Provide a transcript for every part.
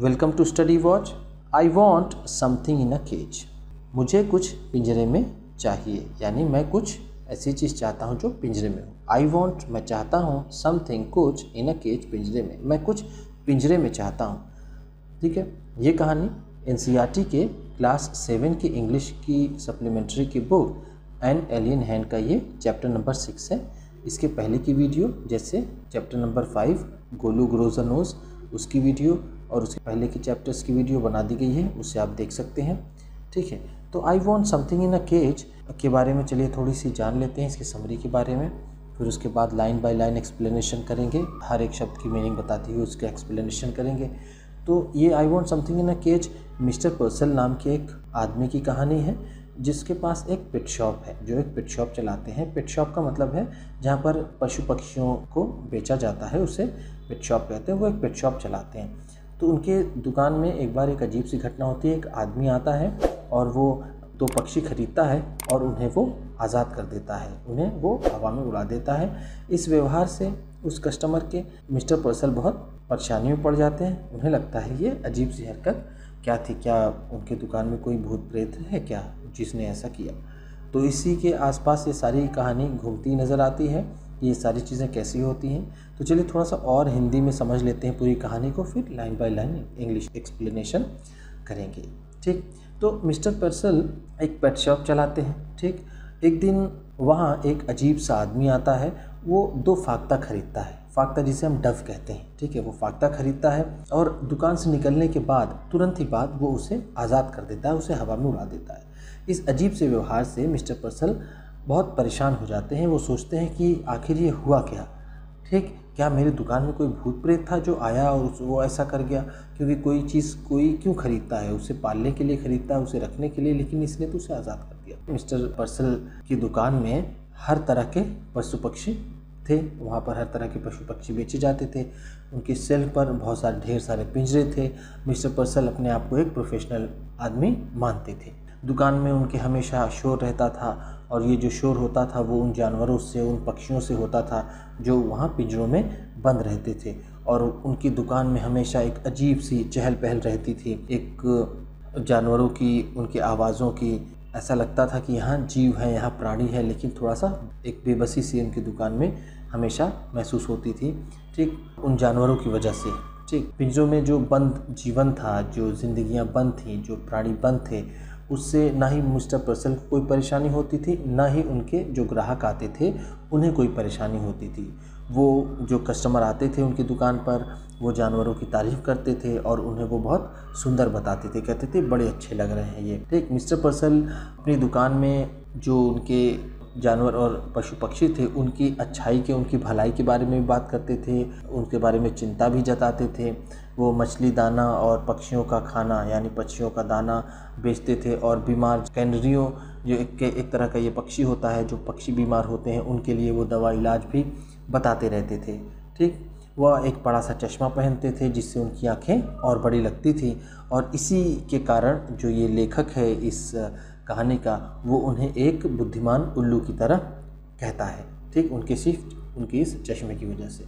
welcome to study watch I want something in a cage मुझे कुछ पिंजरे में चाहिए यानी मैं कुछ ऐसी चीज़ चाहता हूँ जो पिंजरे में हो आई वॉन्ट मैं चाहता हूँ समथिंग कुछ इन अ केज पिंजरे में मैं कुछ पिंजरे में चाहता हूँ ठीक है ये कहानी एन सी आर टी के क्लास सेवन की इंग्लिश की सप्लीमेंट्री की बुक एन एलियन हैंड का ये चैप्टर नंबर सिक्स है इसके पहले की वीडियो जैसे chapter number five Golu grows nose उसकी वीडियो और उसके पहले के चैप्टर्स की वीडियो बना दी गई है उससे आप देख सकते हैं ठीक है तो I want something in a cage के बारे में चलिए थोड़ी सी जान लेते हैं इसके समरी के बारे में फिर उसके बाद लाइन बाय लाइन एक्सप्लेनेशन करेंगे हर एक शब्द की मीनिंग बताती हुई उसका एक्सप्लेनेशन करेंगे तो ये I want something in a cage mister Purcell नाम के एक आदमी की कहानी है जिसके पास एक पेट शॉप है जो एक पेट शॉप चलाते हैं पेट शॉप का मतलब है जहाँ पर पशु पक्षियों को बेचा जाता है उसे पेट शॉप कहते हैं वो एक पेट शॉप चलाते हैं तो उनके दुकान में एक बार एक अजीब सी घटना होती है एक आदमी आता है और वो दो पक्षी खरीदता है और उन्हें वो आज़ाद कर देता है उन्हें वो हवा में उड़ा देता है इस व्यवहार से उस कस्टमर के मिस्टर पर्सल बहुत परेशानी में पड़ जाते हैं उन्हें लगता है ये अजीब सी हरकत क्या थी क्या उनके दुकान में कोई भूत प्रेत है क्या जिसने ऐसा किया तो इसी के आसपास ये सारी कहानी घूमती नज़र आती है ये सारी चीज़ें कैसी होती हैं तो चलिए थोड़ा सा और हिंदी में समझ लेते हैं पूरी कहानी को फिर line by line English explanation करेंगे ठीक तो मिस्टर पर्सल एक पेट शॉप चलाते हैं ठीक एक दिन वहाँ एक अजीब सा आदमी आता है वो दो फाख्ता खरीदता है फाख्ता जिसे हम डव कहते हैं ठीक है वो फाख्ता खरीदता है और दुकान से निकलने के बाद तुरंत ही बाद वो उसे आज़ाद कर देता है उसे हवा में उड़ा देता है इस अजीब से व्यवहार से मिस्टर पर्सल बहुत परेशान हो जाते हैं वो सोचते हैं कि आखिर ये हुआ क्या ठीक क्या मेरी दुकान में कोई भूत प्रेत था जो आया और उस वो ऐसा कर गया क्योंकि कोई चीज़ कोई क्यों खरीदता है उसे पालने के लिए खरीदता है उसे रखने के लिए लेकिन इसने तो उसे आज़ाद कर दिया मिस्टर पर्सल की दुकान में हर तरह के पशु पक्षी थे वहाँ पर हर तरह के पशु पक्षी बेचे जाते थे उनके सेल पर बहुत सारे ढेर सारे पिंजरे थे मिस्टर पर्सल अपने आप को एक प्रोफेशनल आदमी मानते थे दुकान में उनके हमेशा शोर रहता था और ये जो शोर होता था वो उन जानवरों से उन पक्षियों से होता था जो वहाँ पिंजरों में बंद रहते थे और उनकी दुकान में हमेशा एक अजीब सी चहल पहल रहती थी एक जानवरों की उनकी आवाज़ों की ऐसा लगता था कि यहाँ जीव है यहाँ प्राणी है लेकिन थोड़ा सा एक बेबसी सी उनकी दुकान में हमेशा महसूस होती थी ठीक उन जानवरों की वजह से ठीक पिंजरों में जो बंद जीवन था जो जिंदगियाँ बंद थीं जो प्राणी बंद थे उससे ना ही मिस्टर पर्सल को कोई परेशानी होती थी ना ही उनके जो ग्राहक आते थे उन्हें कोई परेशानी होती थी वो जो कस्टमर आते थे उनकी दुकान पर वो जानवरों की तारीफ़ करते थे और उन्हें वो बहुत सुंदर बताते थे कहते थे बड़े अच्छे लग रहे हैं ये ठीक मिस्टर पर्सल अपनी दुकान में जो उनके जानवर और पशु पक्षी थे उनकी अच्छाई के उनकी भलाई के बारे में भी बात करते थे उनके बारे में चिंता भी जताते थे वो मछली दाना और पक्षियों का खाना यानी पक्षियों का दाना बेचते थे और बीमार कैनरियों जो एक एक तरह का ये पक्षी होता है जो पक्षी बीमार होते हैं उनके लिए वो दवा इलाज भी बताते रहते थे ठीक वह एक बड़ा सा चश्मा पहनते थे जिससे उनकी आंखें और बड़ी लगती थी और इसी के कारण जो ये लेखक है इस कहानी का वो उन्हें एक बुद्धिमान उल्लू की तरह कहता है ठीक उनके सिर्फ उनकी इस चश्मे की वजह से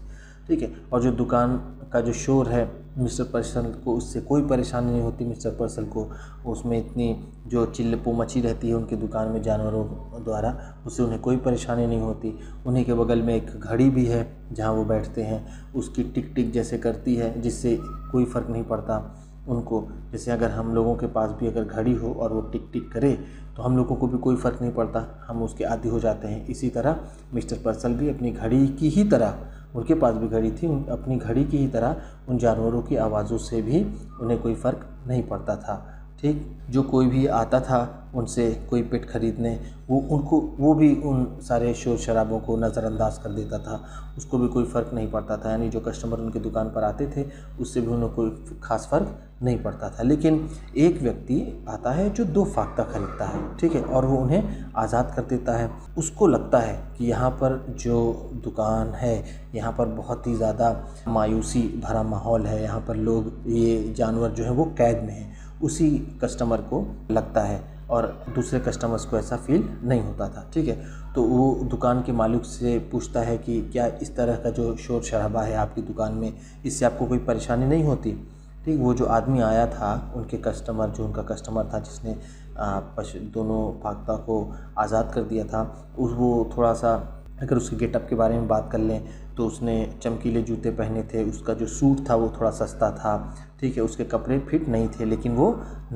ठीक है और जो दुकान का जो शोर है मिस्टर पर्सल को उससे कोई परेशानी नहीं होती मिस्टर पर्सल को उसमें इतनी जो चिल्लपो मची रहती है उनके दुकान में जानवरों द्वारा उससे उन्हें कोई परेशानी नहीं होती उन्हीं के बगल में एक घड़ी भी है जहाँ वो बैठते हैं उसकी टिक टिक जैसे करती है जिससे कोई फ़र्क नहीं पड़ता उनको जैसे अगर हम लोगों के पास भी अगर घड़ी हो और वो टिक टिक करे तो हम लोगों को भी कोई फ़र्क नहीं पड़ता हम उसके आदि हो जाते हैं इसी तरह मिस्टर पर्सल भी अपनी घड़ी की ही तरह उनके पास भी घड़ी थी अपनी घड़ी की ही तरह उन जानवरों की आवाज़ों से भी उन्हें कोई फ़र्क नहीं पड़ता था ठीक जो कोई भी आता था उनसे कोई पेट ख़रीदने वो उनको वो भी उन सारे शोर शराबों को नज़रअंदाज कर देता था उसको भी कोई फ़र्क नहीं पड़ता था यानी जो कस्टमर उनकी दुकान पर आते थे उससे भी उन्हें कोई ख़ास फ़र्क नहीं पड़ता था लेकिन एक व्यक्ति आता है जो दो फाख्ता ख़रीदता है ठीक है और वो उन्हें आज़ाद कर देता है उसको लगता है कि यहाँ पर जो दुकान है यहाँ पर बहुत ही ज़्यादा मायूसी भरा माहौल है यहाँ पर लोग ये जानवर जो है वो कैद में हैं उसी कस्टमर को लगता है और दूसरे कस्टमर्स को ऐसा फील नहीं होता था ठीक है तो वो दुकान के मालिक से पूछता है कि क्या इस तरह का जो शोर शराबा है आपकी दुकान में इससे आपको कोई परेशानी नहीं होती ठीक वो जो आदमी आया था उनके कस्टमर जो उनका कस्टमर था जिसने पशु दोनों भागता को आज़ाद कर दिया था उस वो थोड़ा सा अगर उसके गेटअप के बारे में बात कर लें तो उसने चमकीले जूते पहने थे उसका जो सूट था वो थोड़ा सस्ता था ठीक है उसके कपड़े फिट नहीं थे लेकिन वो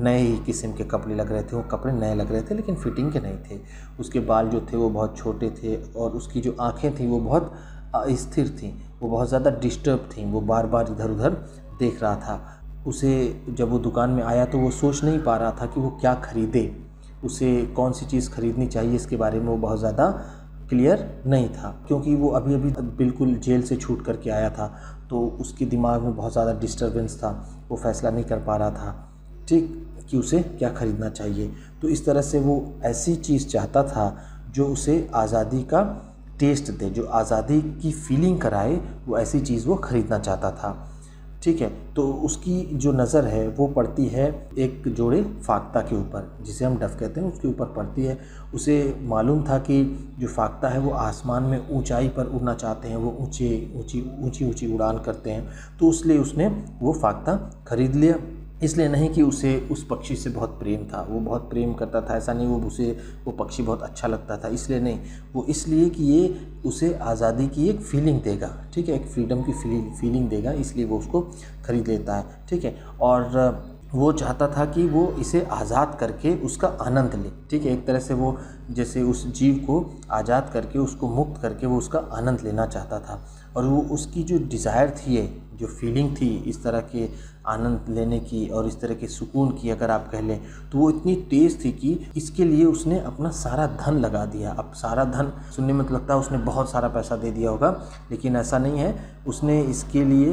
नए ही किस्म के कपड़े लग रहे थे वो कपड़े नए लग रहे थे लेकिन फिटिंग के नहीं थे उसके बाल जो थे वो बहुत छोटे थे और उसकी जो आँखें थीं वो बहुत अस्थिर थीं वो बहुत ज़्यादा डिस्टर्ब थी वो बार बार इधर उधर देख रहा था उसे जब वो दुकान में आया तो वो सोच नहीं पा रहा था कि वो क्या ख़रीदे उसे कौन सी चीज़ ख़रीदनी चाहिए इसके बारे में वो बहुत ज़्यादा क्लियर नहीं था क्योंकि वो अभी अभी बिल्कुल जेल से छूट करके आया था तो उसके दिमाग में बहुत ज़्यादा डिस्टर्बेंस था वो फैसला नहीं कर पा रहा था ठीक कि उसे क्या ख़रीदना चाहिए तो इस तरह से वो ऐसी चीज़ चाहता था जो उसे आज़ादी का टेस्ट दे जो आज़ादी की फीलिंग कराए वो ऐसी चीज़ वो ख़रीदना चाहता था ठीक है तो उसकी जो नज़र है वो पड़ती है एक जोड़े फाख्ता के ऊपर जिसे हम डफ कहते हैं उसके ऊपर पड़ती है उसे मालूम था कि जो फाख्ता है वो आसमान में ऊंचाई पर उड़ना चाहते हैं वो ऊंचे ऊंची ऊंची ऊंची उड़ान करते हैं तो इसलिए उसने वो फाख्ता ख़रीद लिया इसलिए नहीं कि उसे उस पक्षी से बहुत प्रेम था वो बहुत प्रेम करता था ऐसा नहीं वो उसे वो पक्षी बहुत अच्छा लगता था इसलिए नहीं वो इसलिए कि ये उसे आज़ादी की एक फीलिंग देगा ठीक है एक फ्रीडम की फीलिंग देगा इसलिए वो उसको ख़रीद लेता है ठीक है और वो चाहता था कि वो इसे आज़ाद करके उसका आनंद ले ठीक है एक तरह से वो जैसे उस जीव को आज़ाद करके उसको मुक्त करके वो उसका आनंद लेना चाहता था और वो उसकी जो डिज़ायर थी जो फीलिंग थी इस तरह के आनंद लेने की और इस तरह के सुकून की अगर आप कह लें तो वो इतनी तेज़ थी कि इसके लिए उसने अपना सारा धन लगा दिया अब सारा धन सुनने में तो लगता है उसने बहुत सारा पैसा दे दिया होगा लेकिन ऐसा नहीं है उसने इसके लिए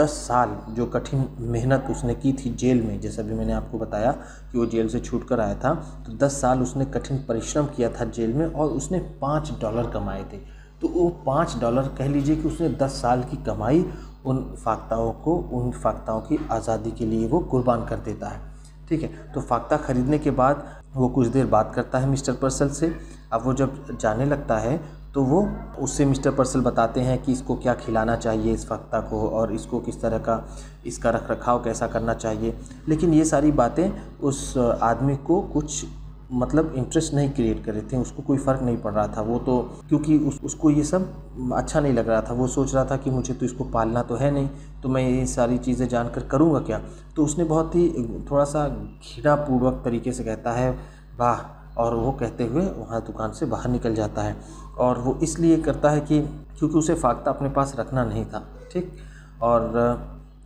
दस साल जो कठिन मेहनत उसने की थी जेल में जैसा भी मैंने आपको बताया कि वो जेल से छूट कर आया था तो दस साल उसने कठिन परिश्रम किया था जेल में और उसने पाँच डॉलर कमाए थे तो वो पाँच डॉलर कह लीजिए कि उसने दस साल की कमाई उन फाख्ताओं को उन फाख्ताओं की आज़ादी के लिए वो कुर्बान कर देता है ठीक है तो फाख्ता ख़रीदने के बाद वो कुछ देर बात करता है मिस्टर पर्सल से अब वो जब जाने लगता है तो वो उससे मिस्टर पर्सल बताते हैं कि इसको क्या खिलाना चाहिए इस फ़ाख्ता को और इसको किस तरह का इसका रख रखाव कैसा करना चाहिए लेकिन ये सारी बातें उस आदमी को कुछ मतलब इंटरेस्ट नहीं क्रिएट कर रहे थे उसको कोई फ़र्क नहीं पड़ रहा था वो तो क्योंकि उस उसको ये सब अच्छा नहीं लग रहा था वो सोच रहा था कि मुझे तो इसको पालना तो है नहीं तो मैं ये सारी चीज़ें जानकर करूँगा क्या तो उसने बहुत ही थोड़ा सा घृणापूर्वक तरीके से कहता है वाह और वो कहते हुए वहाँ दुकान से बाहर निकल जाता है और वो इसलिए करता है कि क्योंकि उसे फाख्ता अपने पास रखना नहीं था ठीक और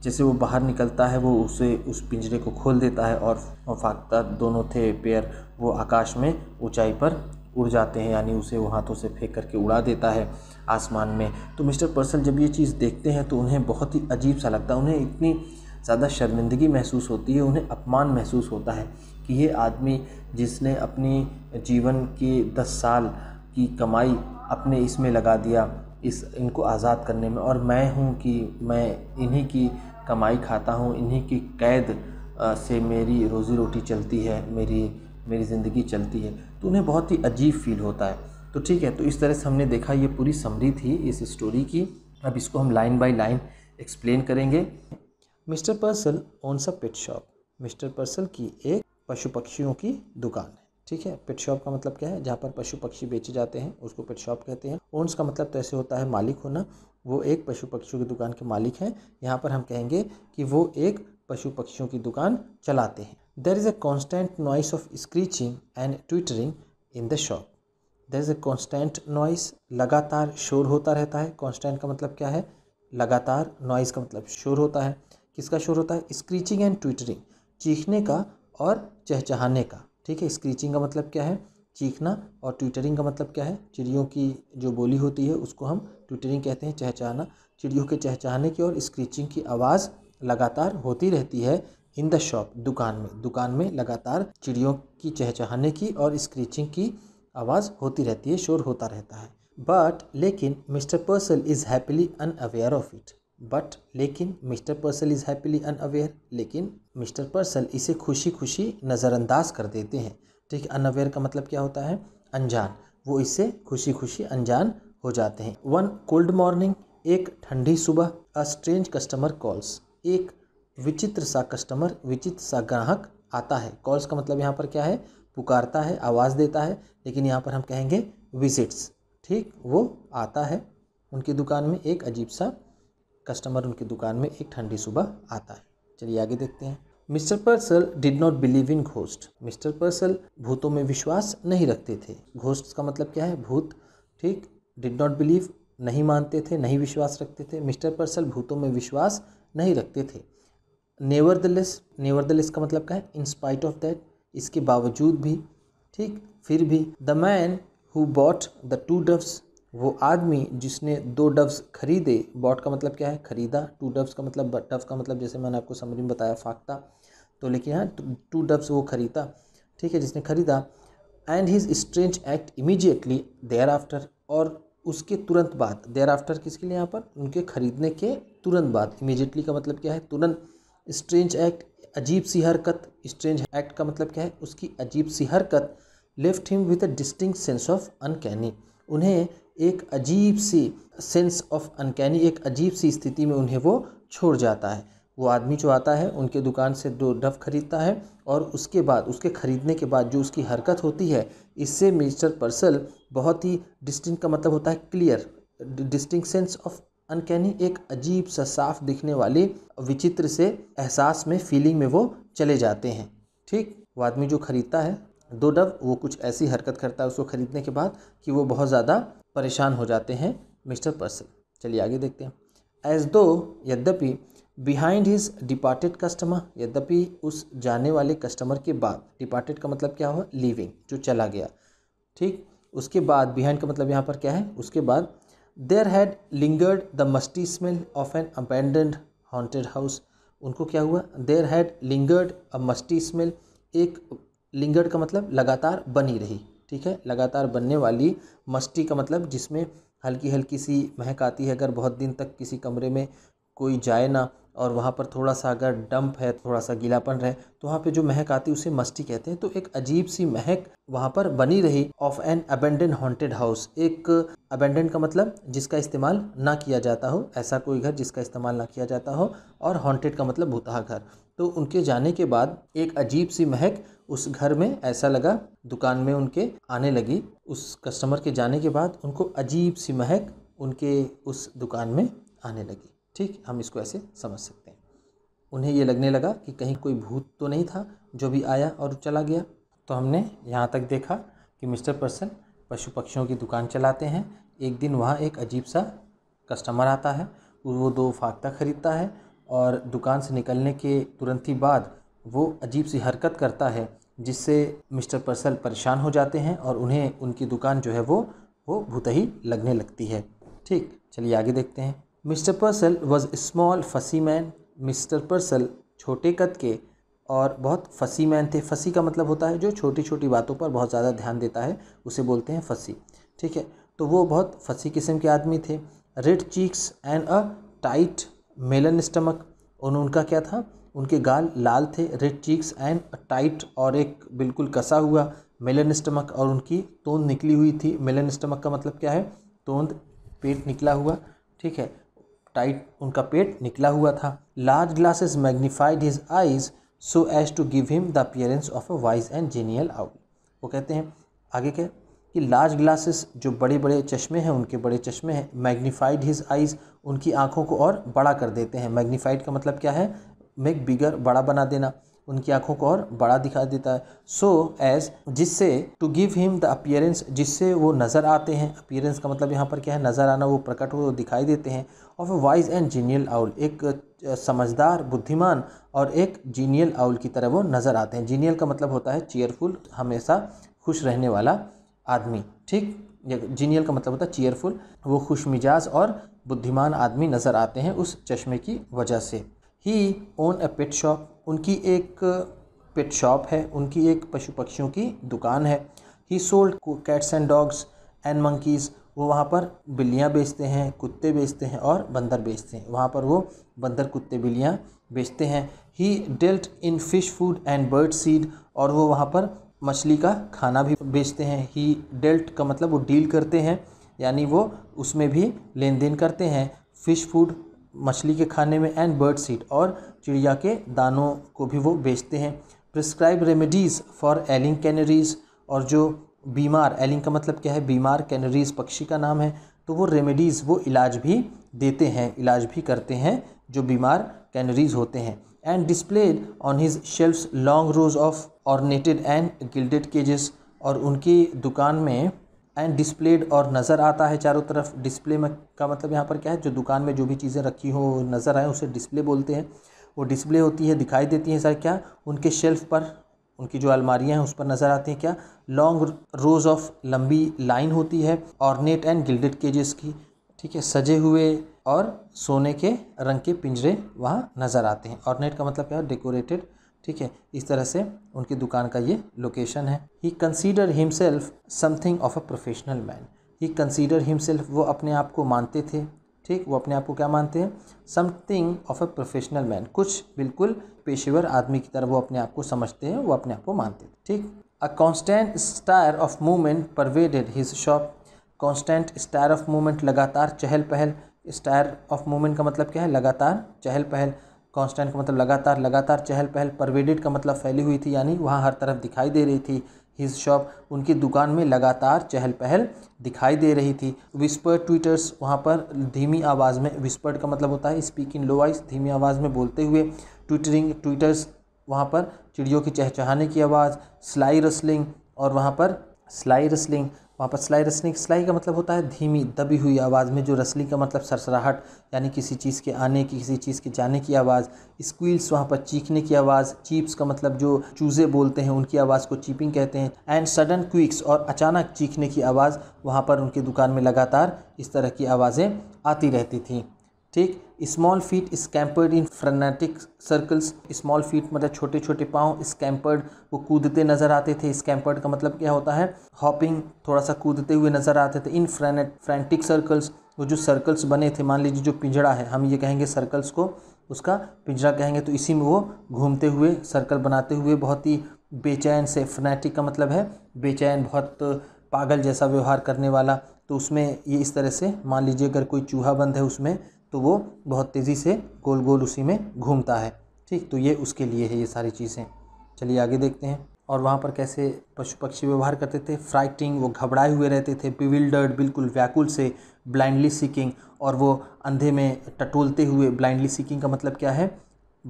जैसे वो बाहर निकलता है वो उसे उस पिंजरे को खोल देता है और फाख्ता दोनों थे पेयर वो आकाश में ऊंचाई पर उड़ जाते हैं यानी उसे वो हाथों से फेंक करके उड़ा देता है आसमान में तो मिस्टर पर्सल जब ये चीज़ देखते हैं तो उन्हें बहुत ही अजीब सा लगता है उन्हें इतनी ज़्यादा शर्मिंदगी महसूस होती है उन्हें अपमान महसूस होता है कि ये आदमी जिसने अपनी जीवन के दस साल की कमाई अपने इसमें लगा दिया इस इनको आज़ाद करने में और मैं हूँ कि मैं इन्हीं की कमाई खाता हूँ इन्हीं की कैद से मेरी रोज़ी रोटी चलती है मेरी मेरी ज़िंदगी चलती है तो उन्हें बहुत ही अजीब फील होता है तो ठीक है तो इस तरह से हमने देखा ये पूरी समरी थी इस स्टोरी की अब इसको हम लाइन बाय लाइन एक्सप्लेन करेंगे mister Purcell owns a pet shop mister Purcell की एक पशु पक्षियों की दुकान है ठीक है पेट शॉप का मतलब क्या है जहाँ पर पशु पक्षी बेचे जाते हैं उसको पेट शॉप कहते हैं ओन्स का मतलब तो ऐसे होता है मालिक होना वो एक पशु पक्षियों की दुकान के मालिक हैं यहाँ पर हम कहेंगे कि वो एक पशु पक्षियों की दुकान चलाते हैं There is a constant noise of screeching and twittering in the shop there is a constant noise लगातार शोर होता रहता है कॉन्स्टेंट का मतलब क्या है लगातार नॉइज़ का मतलब शोर होता है किसका शोर होता है स्क्रीचिंग एंड ट्विटरिंग चीखने का और चहचहाने का ठीक है स्क्रीचिंग का मतलब क्या है चीखना और ट्विटरिंग का मतलब क्या है चिड़ियों की जो बोली होती है उसको हम ट्विटरिंग कहते हैं चहचहाना चिड़ियों के चहचहाने की और स्क्रीचिंग की आवाज़ लगातार होती रहती है इन द शॉप दुकान में दुकान में लगातार चिड़ियों की चहचहाने की और स्क्रीचिंग की आवाज़ होती रहती है शोर होता रहता है बट लेकिन mister Purcell is happily unaware of it but लेकिन mister Purcell is happily unaware लेकिन मिस्टर पर्सल इसे खुशी खुशी नज़रअंदाज कर देते हैं ठीक है अनअवेयर का मतलब क्या होता है अनजान वो इससे खुशी खुशी अनजान हो जाते हैं वन कोल्ड मॉर्निंग एक ठंडी सुबह अ स्ट्रेंज कस्टमर कॉल्स एक विचित्र सा कस्टमर विचित्र सा ग्राहक आता है कॉल्स का मतलब यहाँ पर क्या है पुकारता है आवाज़ देता है लेकिन यहाँ पर हम कहेंगे विजिट्स ठीक वो आता है उनकी दुकान में एक अजीब सा कस्टमर उनकी दुकान में एक ठंडी सुबह आता है चलिए आगे देखते हैं mister Purcell did not believe in ghost mister Purcell भूतों में विश्वास नहीं रखते थे घोस्ट का मतलब क्या है भूत ठीक डिड नॉट बिलीव नहीं मानते थे नहीं विश्वास रखते थे मिस्टर पर्सल भूतों में विश्वास नहीं रखते थे nevertheless nevertheless का मतलब क्या है इन स्पाइट ऑफ दैट इसके बावजूद भी ठीक फिर भी the man who bought the two doves वो आदमी जिसने दो डब्स खरीदे बॉट का मतलब क्या है खरीदा टू डब्स का मतलब डब्स का मतलब जैसे मैंने आपको समझ में बताया फाकता तो लेकिन यहाँ टू डब्स वो खरीदा ठीक है जिसने खरीदा and his strange act immediately thereafter और उसके तुरंत बाद देयर आफ्टर किसके लिए यहाँ पर उनके खरीदने के तुरंत बाद इमीजिएटली का मतलब क्या है तुरंत स्ट्रेंज एक्ट अजीब सी हरकत स्ट्रेंज एक्ट का मतलब क्या है उसकी अजीब सी हरकत left him with a distinct sense of uncanny उन्हें एक अजीब सी सेंस ऑफ अनकैनी एक अजीब सी स्थिति में उन्हें वो छोड़ जाता है वो आदमी जो आता है उनके दुकान से दो डफ खरीदता है और उसके बाद उसके ख़रीदने के बाद जो उसकी हरकत होती है इससे मिस्टर पर्सल बहुत ही डिस्टिंग का मतलब होता है clear distinct sense of uncanny एक अजीब सा साफ दिखने वाली विचित्र से एहसास में फीलिंग में वो चले जाते हैं ठीक वो आदमी जो ख़रीदता है दो डब वो कुछ ऐसी हरकत करता है उसको ख़रीदने के बाद कि वो बहुत ज़्यादा परेशान हो जाते हैं मिस्टर पर्सन चलिए आगे देखते हैं एज दो यद्यपि बिहाइंड हिज डिपार्टेड कस्टमर यद्यपि उस जाने वाले कस्टमर के बाद डिपार्टेड का मतलब क्या हुआ लीविंग जो चला गया ठीक उसके बाद बिहाइंड का मतलब यहाँ पर क्या है उसके बाद there had lingered the musty smell of an abandoned haunted house उनको क्या हुआ there had lingered a musty smell एक लिंगर्ड का मतलब लगातार बनी रही ठीक है लगातार बनने वाली मस्टी का मतलब जिसमें हल्की हल्की सी महक आती है अगर बहुत दिन तक किसी कमरे में कोई जाए ना और वहाँ पर थोड़ा सा अगर डंप है थोड़ा सा गीलापन रहे तो वहाँ पे जो महक आती है उसे मस्ती कहते हैं तो एक अजीब सी महक वहाँ पर बनी रही of an abandon haunted house एक अबेंडन का मतलब जिसका इस्तेमाल ना किया जाता हो ऐसा कोई घर जिसका इस्तेमाल ना किया जाता हो और हॉन्टेड का मतलब भूतहा घर तो उनके जाने के बाद एक अजीब सी महक उस घर में ऐसा लगा दुकान में उनके आने लगी उस कस्टमर के जाने के बाद उनको अजीब सी महक उनके उस दुकान में आने लगी ठीक हम इसको ऐसे समझ सकते हैं उन्हें ये लगने लगा कि कहीं कोई भूत तो नहीं था जो भी आया और चला गया तो हमने यहाँ तक देखा कि मिस्टर पर्सन पशु पक्षियों की दुकान चलाते हैं एक दिन वहाँ एक अजीब सा कस्टमर आता है वो दो फाख्ता ख़रीदता है और दुकान से निकलने के तुरंत ही बाद वो अजीब सी हरकत करता है जिससे मिस्टर पर्सल परेशान हो जाते हैं और उन्हें उनकी दुकान जो है वो वो भूतही लगने लगती है ठीक चलिए आगे देखते हैं mister Purcell was small fussy man mister Purcell छोटे कद के और बहुत फसी मैन थे फसी का मतलब होता है जो छोटी छोटी बातों पर बहुत ज़्यादा ध्यान देता है उसे बोलते हैं फसी ठीक है तो वो बहुत फसी किस्म के आदमी थे red cheeks and a tight melon stomach और उनका क्या था उनके गाल लाल थे red cheeks and a tight और एक बिल्कुल कसा हुआ मेलन स्टमक और उनकी तोंद निकली हुई थी मेलन स्टमक का मतलब क्या है तोंद पेट निकला हुआ ठीक है टाइट उनका पेट निकला हुआ था large glasses magnified his eyes so as to give him the appearance of a wise and genial owl वो कहते हैं आगे क्या कि लार्ज ग्लासेस जो बड़े बड़े चश्मे हैं उनके बड़े चश्मे हैं मैग्नीफाइड हिज आइज़ उनकी आँखों को और बड़ा कर देते हैं मैग्नीफाइड का मतलब क्या है मेक बिगर बड़ा बना देना उनकी आंखों को और बड़ा दिखाई देता है सो so, एज जिससे to give him the appearance जिससे वो नज़र आते हैं अपियरेंस का मतलब यहाँ पर क्या है नज़र आना वो प्रकट हो दिखाई देते हैं of a wise and genial owl एक समझदार बुद्धिमान और एक जीनियल आउल की तरह वो नज़र आते हैं जीनियल का मतलब होता है चेयरफुल हमेशा खुश रहने वाला आदमी ठीक जीनियल का मतलब होता है चेयरफुल वो खुश मिजाज और बुद्धिमान आदमी नज़र आते हैं उस चश्मे की वजह से ही ओन अ पेट शॉप उनकी एक पेट शॉप है उनकी एक पशु पक्षियों की दुकान है he sold cats and dogs and monkeys वो वहाँ पर बिल्लियाँ बेचते हैं कुत्ते बेचते हैं और बंदर बेचते हैं वहाँ पर वो बंदर कुत्ते बिल्लियाँ बेचते हैं he dealt in fish food and bird seed और वो वहाँ पर मछली का खाना भी बेचते हैं ही डेल्ट का मतलब वो डील करते हैं यानी वो उसमें भी लेन देन करते हैं फ़िश फूड मछली के खाने में एंड बर्ड सीड और चिड़िया के दानों को भी वो बेचते हैं prescribe remedies for ailing canaries और जो बीमार एलिंग का मतलब क्या है बीमार कैनरीज़ पक्षी का नाम है तो वो रेमेडीज़ वो इलाज भी देते हैं इलाज भी करते हैं जो बीमार कैनरीज़ होते हैं and displayed on his shelves long rows of ornated and gilded cages और उनकी दुकान में एंड डिस्प्लेड और नज़र आता है चारों तरफ डिस्प्ले में का मतलब यहाँ पर क्या है जो दुकान में जो भी चीज़ें रखी हो नज़र आए उसे डिस्प्ले बोलते हैं वो डिस्प्ले होती है दिखाई देती हैं सर क्या उनके शेल्फ़ पर उनकी जो अलमारियाँ हैं उस पर नज़र आती हैं क्या लॉन्ग रोज ऑफ लंबी लाइन होती है और नेट एंड गिल्डेड केजेस की ठीक है सजे हुए और सोने के रंग के पिंजरे वहाँ नज़र आते हैं और नेट का मतलब क्या है डेकोरेटेड ठीक है इस तरह से उनकी दुकान का ये लोकेशन है he consider himself something of a professional man he consider himself वो अपने आप को मानते थे ठीक वो अपने आप को क्या मानते हैं something of a professional man कुछ बिल्कुल पेशेवर आदमी की तरह वो अपने आप को समझते हैं वो अपने आप को मानते थे ठीक a constant stir of movement pervaded his shop constant stir of movement लगातार चहल पहल स्टायर ऑफ मूवमेंट का मतलब क्या है लगातार चहल पहल कांस्टेंट का मतलब लगातार लगातार चहल पहल परवेडेड का मतलब फैली हुई थी यानी वहाँ हर तरफ दिखाई दे रही थी हिज शॉप उनकी दुकान में लगातार चहल पहल दिखाई दे रही थी विस्पर ट्विटर्स वहाँ पर धीमी आवाज़ में विस्पर्ड का मतलब होता है स्पीक इन लो वॉइस धीमी आवाज़ में बोलते हुए ट्विटरिंग ट्विटर्स वहाँ पर चिड़ियों की चहचहाने की आवाज़ स्लाई रसलिंग और वहाँ पर स्लाई रसलिंग वहाँ पर सलाई रसनी सिलाई का मतलब होता है धीमी दबी हुई आवाज़ में जो रसली का मतलब सरसराहट यानी किसी चीज़ के आने की किसी चीज़ के जाने की आवाज़ स्क्वील्स वहाँ पर चीखने की आवाज़ चीप्स का मतलब जो चूज़े बोलते हैं उनकी आवाज़ को चीपिंग कहते हैं एंड सडन क्विक्स और अचानक चीखने की आवाज़ वहाँ पर उनकी दुकान में लगातार इस तरह की आवाज़ें आती रहती थी ठीक small feet scampered in frantic circles small feet मतलब छोटे छोटे पाँव स्कैम्पर्ड वो कूदते नजर आते थे स्कैम्पर्ड का मतलब क्या होता है हॉपिंग थोड़ा सा कूदते हुए नजर आते थे इन फ्रेनेट फ्रेंटिक सर्कल्स वो जो सर्कल्स बने थे मान लीजिए जो पिंजड़ा है हम ये कहेंगे सर्कल्स को उसका पिंजरा कहेंगे तो इसी में वो घूमते हुए सर्कल बनाते हुए बहुत ही बेचैन से फ्रनेटिक का मतलब है बेचैन बहुत पागल जैसा व्यवहार करने वाला तो उसमें ये इस तरह से मान लीजिए अगर कोई चूहा बंद है उसमें तो वो बहुत तेज़ी से गोल गोल उसी में घूमता है ठीक तो ये उसके लिए है ये सारी चीज़ें चलिए आगे देखते हैं और वहाँ पर कैसे पशु पक्षी व्यवहार करते थे फ्राइटिंग वो घबराए हुए रहते थे पिविल्डर्ड बिल्कुल व्याकुल से ब्लाइंडली सीकिंग और वो अंधे में टटोलते हुए ब्लाइंडली सीकिंग का मतलब क्या है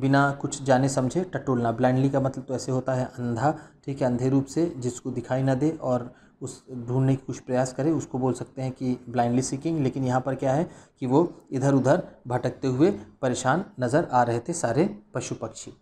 बिना कुछ जाने समझे टटोलना ब्लाइंडली का मतलब तो ऐसे होता है अंधा ठीक है अंधे रूप से जिसको दिखाई ना दे और उस ढूंढने की कुछ प्रयास करे उसको बोल सकते हैं कि ब्लाइंडली सीकिंग लेकिन यहाँ पर क्या है कि वो इधर उधर भटकते हुए परेशान नज़र आ रहे थे सारे पशु पक्षी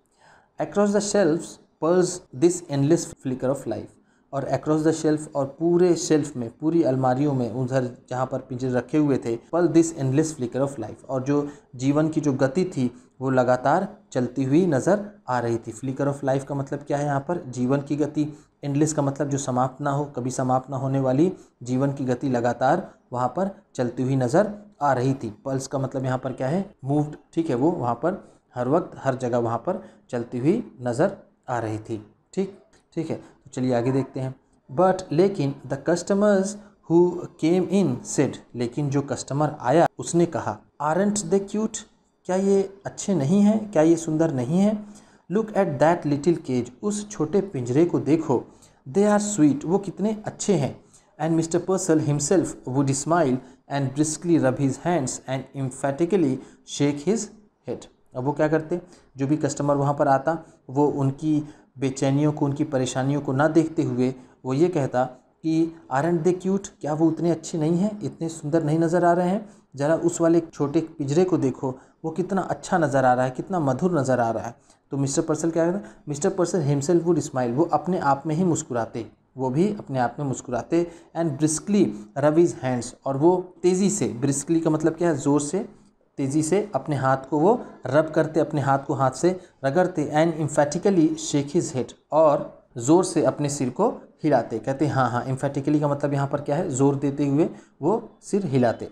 across the shelf purrs this endless flicker of life और अक्रॉस द शेल्फ और पूरे शेल्फ में पूरी अलमारियों में उधर जहाँ पर पिंजरे रखे हुए थे pull this endless flicker of life और जो जीवन की जो गति थी वो लगातार चलती हुई नज़र आ रही थी फ्लिकर ऑफ लाइफ का मतलब क्या है यहाँ पर जीवन की गति एंडलेस का मतलब जो समाप्त ना हो कभी समाप्त ना होने वाली जीवन की गति लगातार वहाँ पर चलती हुई नज़र आ रही थी पल्स का मतलब यहाँ पर क्या है मूव्ड ठीक है वो वहाँ पर हर वक्त हर जगह वहाँ पर चलती हुई नज़र आ रही थी ठीक ठीक है तो चलिए आगे देखते हैं बट लेकिन the customers who came in said लेकिन जो कस्टमर आया उसने कहा आरेंट द क्यूट क्या ये अच्छे नहीं हैं क्या ये सुंदर नहीं है look at that little cage उस छोटे पिंजरे को देखो दे आर स्वीट वो कितने अच्छे हैं and mister Purcell himself would smile and briskly rub his hands and emphatically shake his head अब वो क्या करते जो भी कस्टमर वहाँ पर आता वो उनकी बेचैनियों को उनकी परेशानियों को ना देखते हुए वो ये कहता कि आर एंड दे क्यूट क्या वो उतने अच्छे नहीं हैं इतने सुंदर नहीं नज़र आ रहे हैं ज़रा उस वाले छोटे पिंजरे को देखो वो कितना अच्छा नज़र आ रहा है कितना मधुर नज़र आ रहा है तो मिस्टर पर्सल क्या करें mister Purcell himself would smile वो अपने आप में ही मुस्कुराते वो भी अपने आप में मुस्कुराते and briskly rubs his hands और वो तेज़ी से ब्रिस्कली का मतलब क्या है ज़ोर से तेज़ी से अपने हाथ को वो रब करते अपने हाथ को हाथ से रगड़ते and emphatically shake his head और ज़ोर से अपने सिर को हिलाते कहते हाँ हाँ इम्फेटिकली का मतलब यहाँ पर क्या है ज़ोर देते हुए वो सिर हिलाते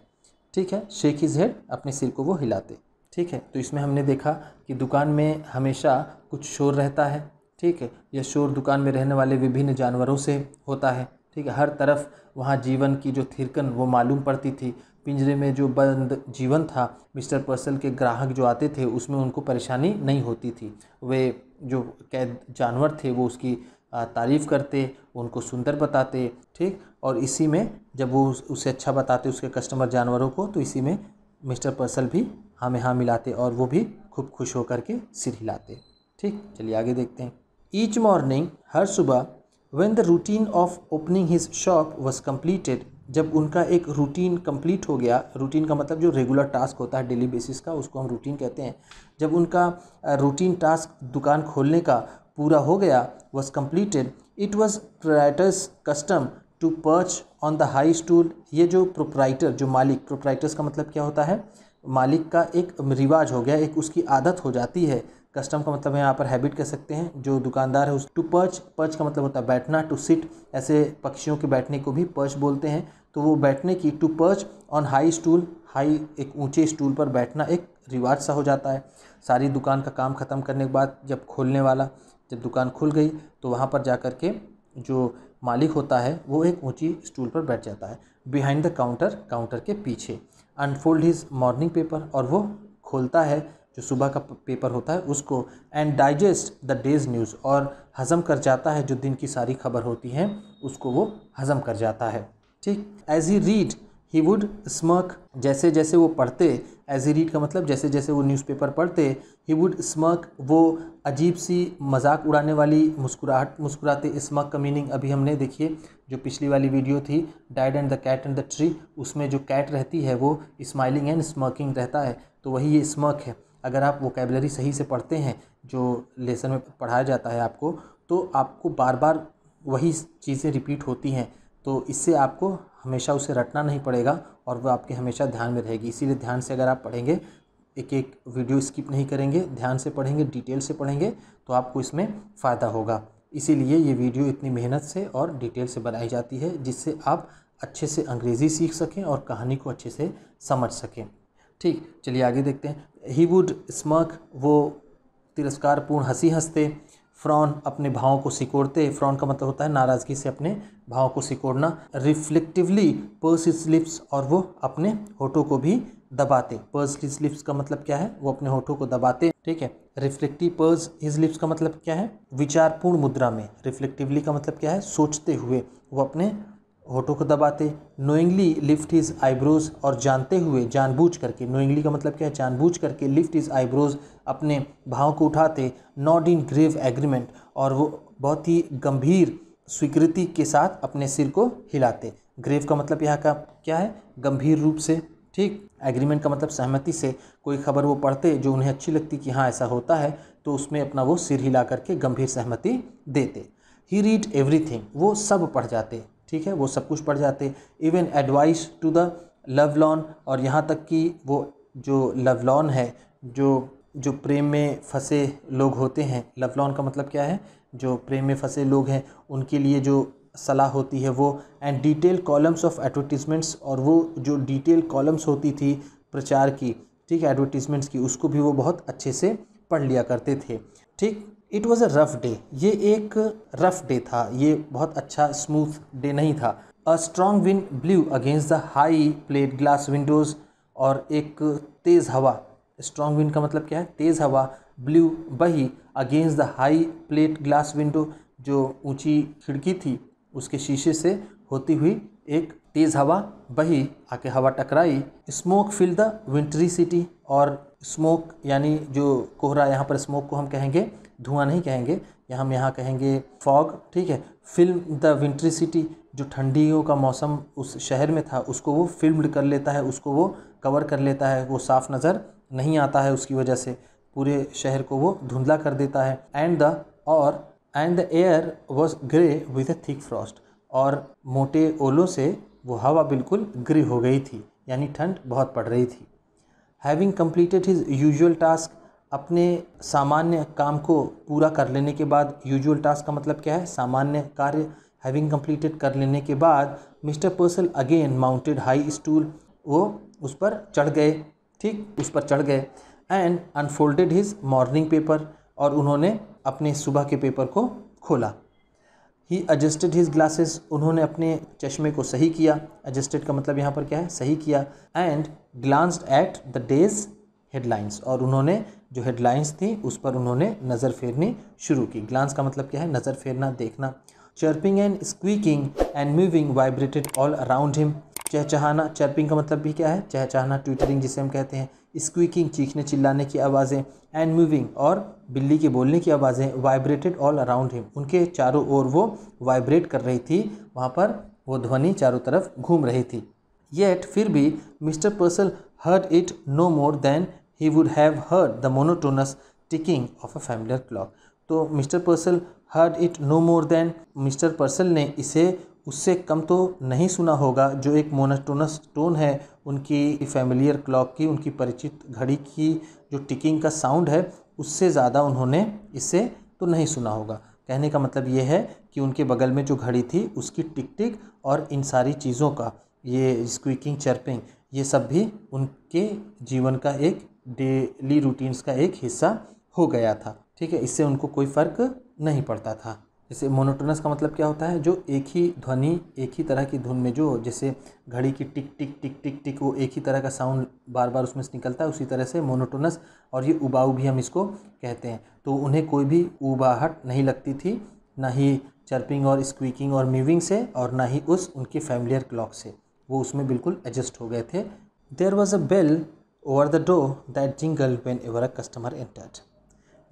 ठीक है शेख इज़ हेड अपने सिर को वो हिलाते ठीक है तो इसमें हमने देखा कि दुकान में हमेशा कुछ शोर रहता है ठीक है यह शोर दुकान में रहने वाले विभिन्न जानवरों से होता है ठीक है हर तरफ वहाँ जीवन की जो थिरकन वो मालूम पड़ती थी पिंजरे में जो बंद जीवन था मिस्टर पर्सल के ग्राहक जो आते थे उसमें उनको परेशानी नहीं होती थी वे जो कैद जानवर थे वो उसकी तारीफ़ करते उनको सुंदर बताते ठीक और इसी में जब वो उसे अच्छा बताते उसके कस्टमर जानवरों को तो इसी में मिस्टर पर्सल भी हमें हाँ मिलाते और वो भी खूब खुश होकर के सिर हिलाते ठीक चलिए आगे देखते हैं ईच मॉर्निंग हर सुबह when the routine of opening his shop was completed जब उनका एक रूटीन कम्प्लीट हो गया रूटीन का मतलब जो रेगुलर टास्क होता है डेली बेसिस का उसको हम रूटीन कहते हैं जब उनका रूटीन टास्क दुकान खोलने का पूरा हो गया was completed it was proprietor's custom to perch on the high stool ये जो प्रोपराइटर जो मालिक प्रोपराइटर्स का मतलब क्या होता है मालिक का एक रिवाज हो गया एक उसकी आदत हो जाती है कस्टम का मतलब यहाँ पर हैबिट कह सकते हैं जो दुकानदार है उस टू पर्च पर्च का मतलब होता है बैठना टू सिट ऐसे पक्षियों के बैठने को भी पर्च बोलते हैं तो वो बैठने की to perch on high stool high एक ऊंचे स्टूल पर बैठना एक रिवाज सा हो जाता है सारी दुकान का काम ख़त्म करने के बाद जब खोलने वाला जब दुकान खुल गई तो वहाँ पर जा कर के जो मालिक होता है वो एक ऊँची स्टूल पर बैठ जाता है बिहाइंड द काउंटर काउंटर के पीछे अनफोल्ड हिज मॉर्निंग पेपर और वो खोलता है जो सुबह का पेपर होता है उसको and digest the day's news और हज़म कर जाता है जो दिन की सारी खबर होती है उसको वो हज़म कर जाता है ठीक as he read he would smirk जैसे जैसे वो पढ़ते एज ए रीड का मतलब जैसे जैसे वो न्यूज़पेपर पढ़ते ही वुड स्मर्क वो अजीब सी मजाक उड़ाने वाली मुस्कुराहट मुस्कुराते स्मर्क का मीनिंग अभी हमने देखिए जो पिछली वाली वीडियो थी died and the cat and the tree उसमें जो कैट रहती है वो स्माइलिंग एंड स्मर्किंग रहता है तो वही ये स्मर्क है अगर आप वोकेबलरी सही से पढ़ते हैं जो लेसन में पढ़ाया जाता है आपको तो आपको बार बार वही चीज़ें रिपीट होती हैं तो इससे आपको हमेशा उसे रटना नहीं पड़ेगा और वह आपके हमेशा ध्यान में रहेगी इसीलिए ध्यान से अगर आप पढ़ेंगे एक एक वीडियो स्किप नहीं करेंगे ध्यान से पढ़ेंगे डिटेल से पढ़ेंगे तो आपको इसमें फ़ायदा होगा इसीलिए ये वीडियो इतनी मेहनत से और डिटेल से बनाई जाती है जिससे आप अच्छे से अंग्रेज़ी सीख सकें और कहानी को अच्छे से समझ सकें ठीक चलिए आगे देखते हैं ही वुड स्मक वो तिरस्कारपूर्ण हंसी हंसते फ्रॉन अपने भावों को सिकोड़ते फ्रॉन का मतलब होता है नाराज़गी से अपने भावों को सिकोड़ना रिफ्लेक्टिवली पर्स इज लिप्स और वो अपने होठों को भी दबाते पर्स इज लिप्स का मतलब क्या है वो अपने होठों को दबाते ठीक है रिफ्लेक्टिव पर्स इज लिप्स का मतलब क्या है विचारपूर्ण मुद्रा में रिफ्लेक्टिवली का मतलब क्या है सोचते हुए वो अपने होठों को दबाते नोइंगली लिफ्ट हिज आईब्रोज और जानते हुए जानबूझ करके नोइंगली का मतलब क्या है जानबूझ करके लिफ्ट हिज आईब्रोज अपने भाव को उठाते नॉट इन ग्रेव एग्रीमेंट और वो बहुत ही गंभीर स्वीकृति के साथ अपने सिर को हिलाते ग्रेव का मतलब यहाँ का क्या है गंभीर रूप से ठीक एग्रीमेंट का मतलब सहमति से कोई खबर वो पढ़ते जो उन्हें अच्छी लगती कि हाँ ऐसा होता है तो उसमें अपना वो सिर हिला करके गंभीर सहमति देते ही रीड एवरीथिंग वो सब पढ़ जाते ठीक है वो सब कुछ पढ़ जाते even advice to the lovelorn और यहाँ तक कि वो जो लव लॉन है जो जो प्रेम में फंसे लोग होते हैं लव लॉन का मतलब क्या है जो प्रेम में फंसे लोग हैं उनके लिए जो सलाह होती है वो and detail columns of advertisements और वो जो डिटेल कॉलम्स होती थी प्रचार की ठीक है एडवर्टीज़मेंट्स की उसको भी वो बहुत अच्छे से पढ़ लिया करते थे ठीक it was a rough day ये एक रफ़ डे था ये बहुत अच्छा स्मूथ डे नहीं था a strong wind blew against the high plate glass windows और एक तेज़ हवा स्ट्रॉन्ग विंड का मतलब क्या है तेज़ हवा ब्लू बही against the high plate glass window जो ऊंची खिड़की थी उसके शीशे से होती हुई एक तेज़ हवा बही आके हवा टकराई smoke fill the wintry city और स्मोक यानी जो कोहरा यहाँ पर स्मोक को हम कहेंगे धुआं नहीं कहेंगे या हम यहाँ कहेंगे फॉग ठीक है फिल्म द विंट्री सिटी जो ठंडियों का मौसम उस शहर में था उसको वो फिल्म कर लेता है उसको वो कवर कर लेता है वो साफ नज़र नहीं आता है उसकी वजह से पूरे शहर को वो धुंधला कर देता है एंड द और and the air was grey with a thick frost और मोटे ओलों से वो हवा बिल्कुल ग्रे हो गई थी यानी ठंड बहुत पड़ रही थी having completed his usual task अपने सामान्य काम को पूरा कर लेने के बाद यूजुअल टास्क का मतलब क्या है सामान्य कार्य हैविंग कंप्लीटेड कर लेने के बाद mister Purcell again mounted high stool वो उस पर चढ़ गए ठीक उस पर चढ़ गए and unfolded his morning paper और उन्होंने अपने सुबह के पेपर को खोला ही एडजस्टेड हिज ग्लासेस उन्होंने अपने चश्मे को सही किया एडजस्टेड का मतलब यहाँ पर क्या है सही किया and glanced at the day's headlines और उन्होंने जो हेडलाइंस थी उस पर उन्होंने नज़र फेरनी शुरू की ग्लांस का मतलब क्या है नज़र फेरना देखना chirping and squeaking and moving vibrated all around him चहचहाना चर्पिंग का मतलब भी क्या है चहचहाना ट्विटरिंग जिसे हम कहते हैं स्क्वीकिंग चीखने चिल्लाने की आवाज़ें एंड मूविंग और बिल्ली के बोलने की आवाज़ें वाइब्रेटेड ऑल अराउंड हिम उनके चारों ओर वो वाइब्रेट कर रही थी वहाँ पर वो ध्वनि चारों तरफ घूम रही थी येट फिर भी mister Purcell heard it no more than he would have heard the monotonous ticking of a familiar clock तो mister Purcell heard it no more than mister Purcell ने इसे उससे कम तो नहीं सुना होगा जो एक मोनोटोनस टोन है उनकी फैमिलियर क्लॉक की उनकी परिचित घड़ी की जो टिकिंग का साउंड है उससे ज़्यादा उन्होंने इसे तो नहीं सुना होगा कहने का मतलब ये है कि उनके बगल में जो घड़ी थी उसकी टिक टिक और इन सारी चीज़ों का ये स्क्विकिंग चर्पिंग ये सब भी उनके जीवन का एक डेली रूटीन्स का एक हिस्सा हो गया था ठीक है इससे उनको कोई फ़र्क नहीं पड़ता था जैसे मोनोटोनस का मतलब क्या होता है जो एक ही ध्वनि एक ही तरह की धुन में जो जैसे घड़ी की टिक टिक टिक टिक टिक वो एक ही तरह का साउंड बार बार उसमें से निकलता है उसी तरह से मोनोटोनस और ये उबाऊ भी हम इसको कहते हैं तो उन्हें कोई भी उबाहट नहीं लगती थी ना ही चर्पिंग और स्क्वीकिंग और मीविंग से और ना ही उस उनके फैमिलियर क्लॉक से वो उसमें बिल्कुल एडजस्ट हो गए थे there was a bell over the door that jingle whenever a customer entered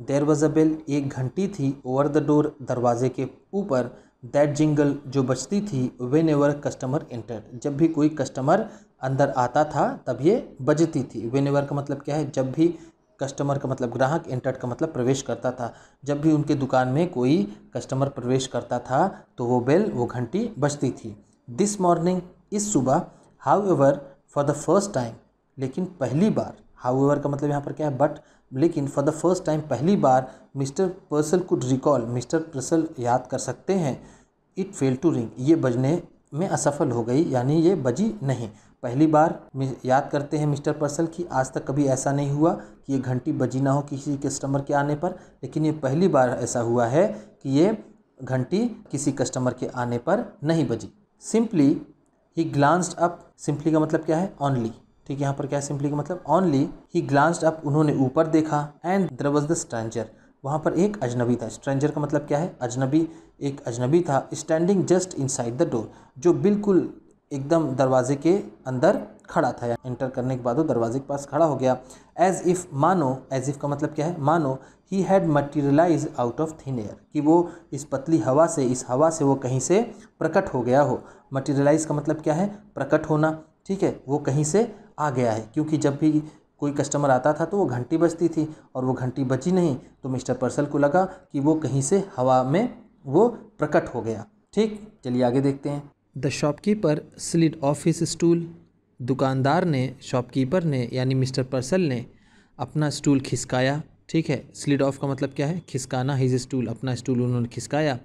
there was a bell एक घंटी थी ओवर द डोर दरवाजे के ऊपर दैट जिंगल जो बजती थी वेन एवर कस्टमर एंटर्ड जब भी कोई कस्टमर अंदर आता था तब ये बजती थी वेन एवर का मतलब क्या है जब भी कस्टमर का मतलब ग्राहक एंटर्ड का मतलब प्रवेश करता था जब भी उनके दुकान में कोई कस्टमर प्रवेश करता था तो वो बेल वो घंटी बजती थी दिस मॉर्निंग इस सुबह however for the first time लेकिन पहली बार हाउएवर का मतलब यहाँ पर क्या है बट लेकिन फॉर द फर्स्ट टाइम पहली बार mister Purcell could recall mister Purcell याद कर सकते हैं इट फेल टू रिंग ये बजने में असफल हो गई यानी ये बजी नहीं पहली बार याद करते हैं मिस्टर पर्सल कि आज तक कभी ऐसा नहीं हुआ कि ये घंटी बजी ना हो किसी कस्टमर के आने पर लेकिन ये पहली बार ऐसा हुआ है कि ये घंटी किसी कस्टमर के आने पर नहीं बजी सिंपली ही ग्लांस्ड अप सिंपली का मतलब क्या है ऑनली ठीक है यहाँ पर क्या सिंपली का मतलब ऑनली ही ग्लांस्ड अप उन्होंने ऊपर देखा and there was the stranger वहाँ पर एक अजनबी था स्ट्रेंजर का मतलब क्या है अजनबी एक अजनबी था standing just side the door जो बिल्कुल एकदम दरवाजे के अंदर खड़ा था या एंटर करने के बाद वो दरवाजे के पास खड़ा हो गया एज इफ़ मानो एज इफ़ का मतलब क्या है मानो ही had materialised out of thin air कि वो इस पतली हवा से इस हवा से वो कहीं से प्रकट हो गया हो मटेरियलाइज का मतलब क्या है प्रकट होना ठीक है वो कहीं से आ गया है क्योंकि जब भी कोई कस्टमर आता था तो वो घंटी बजती थी और वो घंटी बची नहीं तो मिस्टर पर्सल को लगा कि वो कहीं से हवा में वो प्रकट हो गया ठीक चलिए आगे देखते हैं the shopkeeper slid off his stool दुकानदार ने शॉपकीपर ने यानी मिस्टर पर्सल ने अपना स्टूल खिसकाया ठीक है स्लिड ऑफ का मतलब क्या है खिसकाना हिज स्टूल अपना स्टूल उन्होंने खिसकाया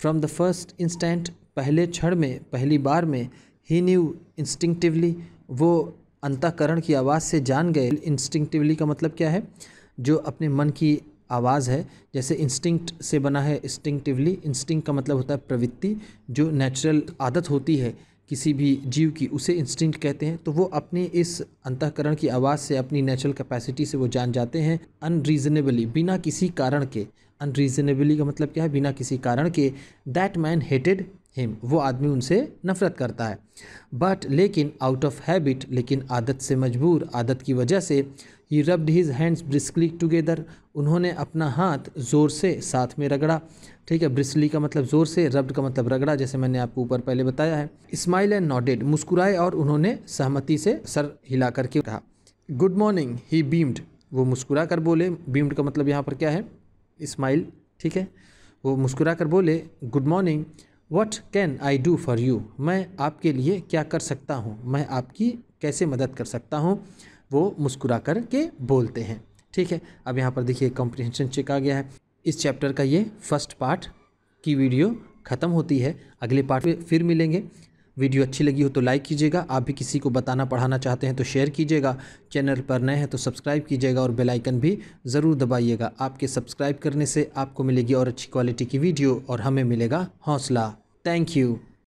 फ्रॉम द फर्स्ट इंस्टेंट पहले क्षण में पहली बार में ही न्यू इंस्टिंक्टिवली वो अंतकरण की आवाज़ से जान गए इंस्टिंक्टिवली का मतलब क्या है जो अपने मन की आवाज़ है जैसे इंस्टिंक्ट से बना है इंस्टिंक्टिवली इंस्टिंक्ट का मतलब होता है प्रवृत्ति जो नेचुरल आदत होती है किसी भी जीव की उसे इंस्टिंक्ट कहते हैं तो वो अपने इस अंतकरण की आवाज़ से अपनी नेचुरल कैपेसिटी से वो जान जाते हैं अनरीजनेबली बिना किसी कारण के अनरीजनेबली का मतलब क्या है बिना किसी कारण के दैट मैन हेटेड हिम वो आदमी उनसे नफ़रत करता है बट लेकिन आउट ऑफ हैबिट लेकिन आदत से मजबूर आदत की वजह से ही rubbed his hands briskly together उन्होंने अपना हाथ ज़ोर से साथ में रगड़ा ठीक है ब्रिस्ली का मतलब ज़ोर से रब्ड का मतलब रगड़ा जैसे मैंने आपको ऊपर पहले बताया है स्माइल एंड नॉटेड मुस्कुराए और उन्होंने सहमति से सर हिला करके कहा गुड मॉर्निंग ही बीम्ड वो मुस्कुरा कर बोले बीम्ड का मतलब यहाँ पर क्या है स्माइल ठीक है वो मुस्कुरा कर बोले good morning what can I do for you मैं आपके लिए क्या कर सकता हूँ मैं आपकी कैसे मदद कर सकता हूँ वो मुस्कुरा कर के बोलते हैं ठीक है अब यहाँ पर देखिए कॉम्प्रिहेंशन चेक आ गया है इस चैप्टर का ये फर्स्ट पार्ट की वीडियो ख़त्म होती है अगले पार्ट में फिर मिलेंगे वीडियो अच्छी लगी हो तो लाइक कीजिएगा आप भी किसी को बताना पढ़ाना चाहते हैं तो शेयर कीजिएगा चैनल पर नए हैं तो सब्सक्राइब कीजिएगा और बेल आइकन भी ज़रूर दबाइएगा आपके सब्सक्राइब करने से आपको मिलेगी और अच्छी क्वालिटी की वीडियो और हमें मिलेगा हौसला थैंक यू